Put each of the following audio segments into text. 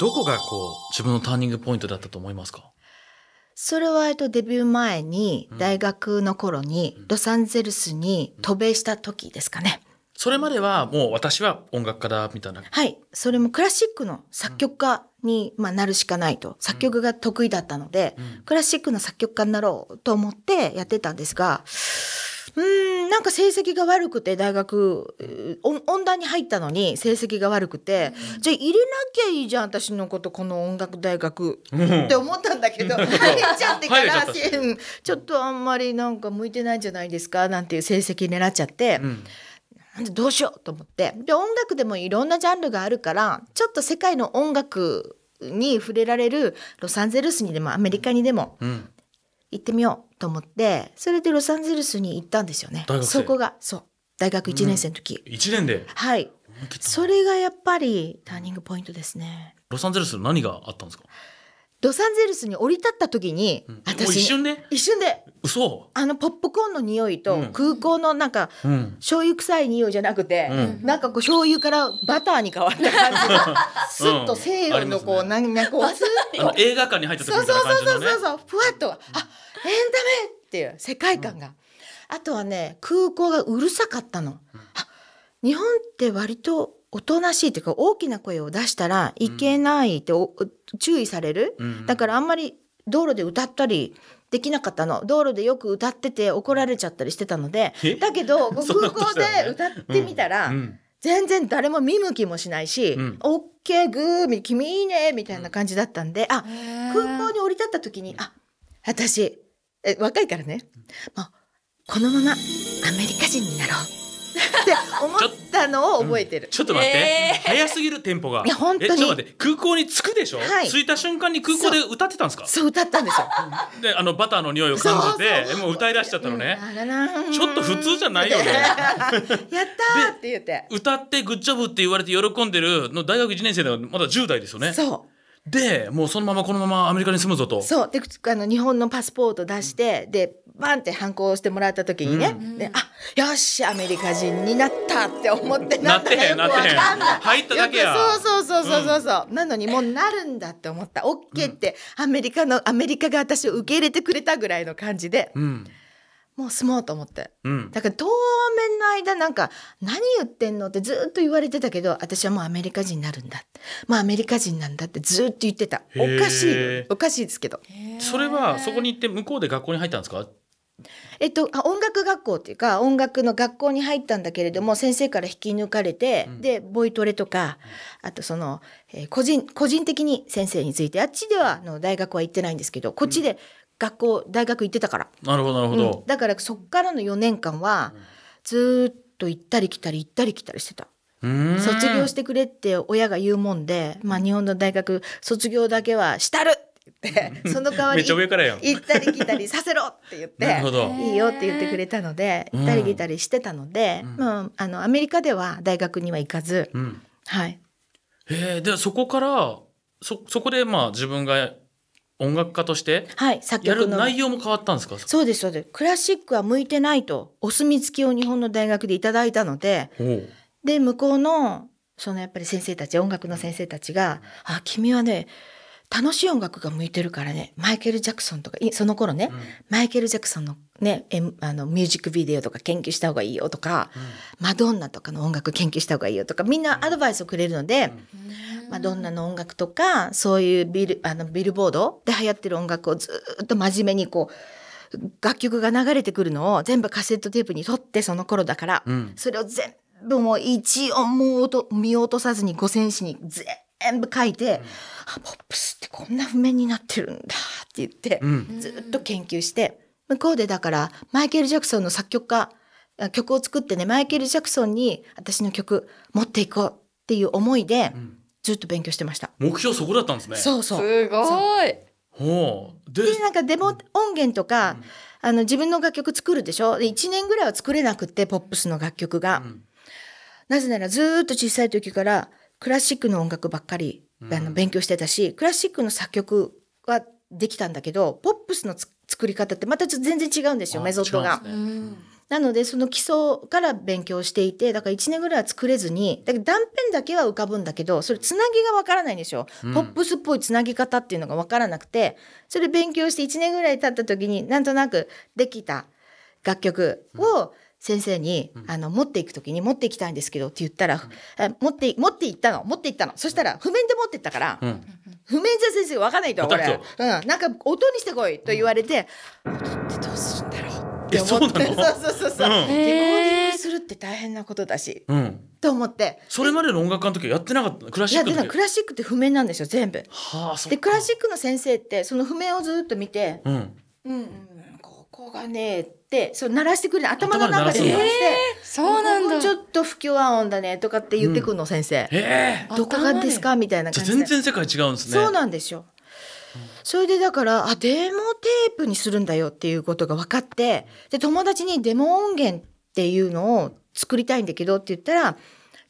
どこがこう自分のターニングポイントだったと思いますかそれは、えっと、デビュー前に、大学の頃に、ロサンゼルスに渡米した時ですかね。それまでは、もう私は音楽家だ、みたいな。はい。それもクラシックの作曲家に、まあ、なるしかないと。作曲が得意だったので、クラシックの作曲家になろうと思ってやってたんですが、うんなんか成績が悪くて大学音大に入ったのに成績が悪くて、うん、じゃあ入れなきゃいいじゃん私のことこの音楽大学、うん、って思ったんだけど 入っちゃってからちょっとあんまりなんか向いてないんじゃないですかなんていう成績狙っちゃって。うんどうしようと思ってで音楽でもいろんなジャンルがあるからちょっと世界の音楽に触れられるロサンゼルスにでもアメリカにでも、うん、行ってみようと思ってそれでロサンゼルスに行ったんですよねそこがそう大学1年生の時、うん、1年ではいそれがやっぱりターニングポイントですねロサンゼルス何があったんですかロサンゼルスに降り立った時に、うん、私一瞬で一瞬で嘘あのポップコーンの匂いと空港のなんか、うん、醤油臭い匂いじゃなくて、うん、なんかこう醤油からバターに変わった感じが、うん、スッと西洋のこう、うんね、なんかこう映画館に入った時みたいな感じの、ね、そうそうそうそうそうふわっとあエンタメっていう世界観が、うん、あとはね空港がうるさかったの、うん、日本って割とおとなしいというか大きな声を出したらいけないって、うん、注意される、だからあんまり道路で歌ったりできなかったの道路でよく歌ってて怒られちゃったりしてたのでだけど 空港で歌ってみたら。全然誰も見向きもしないし、うん、オッケーグー君いいねみたいな感じだったんで、うん、あ空港に降り立った時にあ私、え若いからね、もう、このままアメリカ人になろう。って思ったのを覚えてる。ちょうん、ちょっと待って、えー、早すぎるテンポが。いや、本当に。空港に着くでしょ、はい、着いた瞬間に空港で歌ってたんですかそう歌ったんですよ。で、あの、バターの匂いを感じて、もう歌い出しちゃったのね。ちょっと普通じゃないよね。やったって言って。歌ってグッジョブって言われて喜んでるの、大学1年生ではまだ10代ですよね。そう。でもうそのままこのままアメリカに住むぞとそうであの日本のパスポート出して、うん、でバンって反抗してもらった時にね、うん、であよしアメリカ人になったって思ってなったらよん入っただけやそうそうそうそうそう、うん、なのにもうなるんだって思った OK って、アメリカのアメリカが私を受け入れてくれたぐらいの感じで。うんもう住もうと思って、うん、だから当面の間なんか何言ってんのってずっと言われてたけど私はもうアメリカ人になるんだまあアメリカ人なんだってずっと言ってたおかしいおかしいですけどそれはそこに行って向こうで学校に入ったんですかえっと、あ音楽学校っていうか音楽の学校に入ったんだけれども先生から引き抜かれて、うん、でボイトレとか、あとその、えー、個人個人的に先生についてあっちではの大学は行ってないんですけどこっちで学校大学行ってたからなるほどなるほど、うん、だからそっからの4年間はずっと行ったり来たり行ったり来たりしてた卒業してくれって親が言うもんで、まあ、日本の大学卒業だけはしたるって言ってその代わり行ったり来たりさせろって言っていいよって言ってくれたので行ったり来たりしてたので、うん、まあ、あのアメリカでは大学には行かず、うん、はい。えー、でそこからそそこでまあ自分が音楽家としてはい作曲の内容も変わったんですかそうですそうですクラシックは向いてないとお墨付きを日本の大学でいただいたのでで向こうのそのやっぱり先生たち音楽の先生たちが「あ君はね楽しい音楽が向いてるからねマイケル・ジャクソンとかその頃ね、うん、マイケル・ジャクソンの,、ね、あのミュージックビデオとか研究した方がいいよとか、うん、マドンナとかの音楽研究した方がいいよとかみんなアドバイスをくれるので、うんまあ、どんなの音楽とかそういうビルあのビルボードで流行ってる音楽をずっと真面目にこう楽曲が流れてくるのを全部カセットテープに撮ってその頃だから、うん、それを全部もう一音もと見落とさずに五線紙に全部書いて、うん、ポップスってこんな譜面になってるんだって言って、うん、ずっと研究して向こうでだからマイケル・ジャクソンの作曲家曲を作ってねマイケル・ジャクソンに私の曲持っていこうっていう思いで、うん、ずっと勉強してました目標そこだったんですねそうそうすごいほうでなんかデモ音源とか、うん、あの自分の楽曲作るでしょで1年ぐらいは作れなくてポップスの楽曲が、うん、なぜならずっと小さい時からクラシックの音楽ばっかり、あの勉強してたし、クラシックの作曲はできたんだけどポップスの作り方ってまたちょっと全然違うんですよメソッドが、ね、なのでその基礎から勉強していてだから1年ぐらいは作れずにだか断片だけは浮かぶんだけどそれつなぎがわからないんですよ、うん、ポップスっぽいつなぎ方っていうのがわからなくてそれ勉強して1年ぐらい経った時になんとなくできた楽曲を、先生に、あの持っていく時に持っていきたいんですけどって言ったら、うん、持って持っていったの持っていったのそしたら譜面で持ってったから、うん、譜面じゃ先生わかんないとこれ、うん、なんか音にしてこいと言われて、音ってどうするんだって思って そうそうそうそう、レコーディングするって大変なことだし、うん、と思ってそれまでの音楽家の時はやってなかったクラシックやクラシックって譜面なんですよ全部、はあ、でクラシックの先生ってその譜面をずっと見て、うん、うん、ここがねってそう鳴らしてくれる頭の中で鳴らして、えー、そうなんだちょっと不協和音だねとかって言ってくるの、うん、先生、えー、どこがですかみたいな感じで全然世界違うんですねそうなんですよそれでだからあデモテープにするんだよっていうことが分かってで友達にデモ音源っていうのを作りたいんだけどって言ったら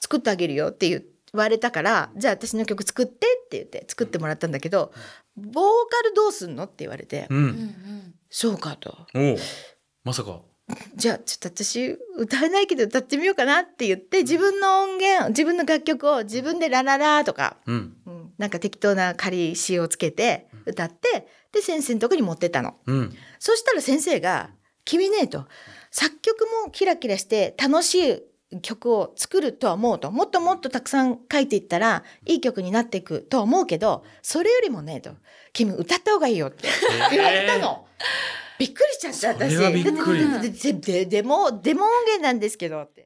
作ってあげるよって言われたからじゃあ私の曲作ってって言って作ってもらったんだけどボーカルどうすんのって言われて、うん、そうかと。まさかじゃあちょっと私歌えないけど歌ってみようかなって言って自分の音源自分の楽曲を自分で「ラララ」とか、うん、なんか適当な仮詞をつけて歌って、で、先生のとこに持ってったの。うん、そしたら先生が、君ね、と、作曲もキラキラして楽しい曲を作るとは思うと、もっともっとたくさん書いていったら、いい曲になっていくとは思うけど、それよりもね、と、君歌った方がいいよって言われたの。えーびっくりしちゃった私でもデモ音源なんですけどって